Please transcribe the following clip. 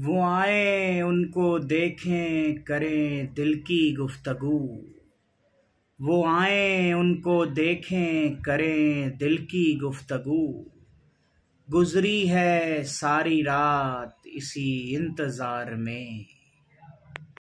वो आए उनको देखें करें दिल की गुफ्तगु वो आए उनको देखें करें दिल की गुफ्तगु गुजरी है सारी रात इसी इंतज़ार में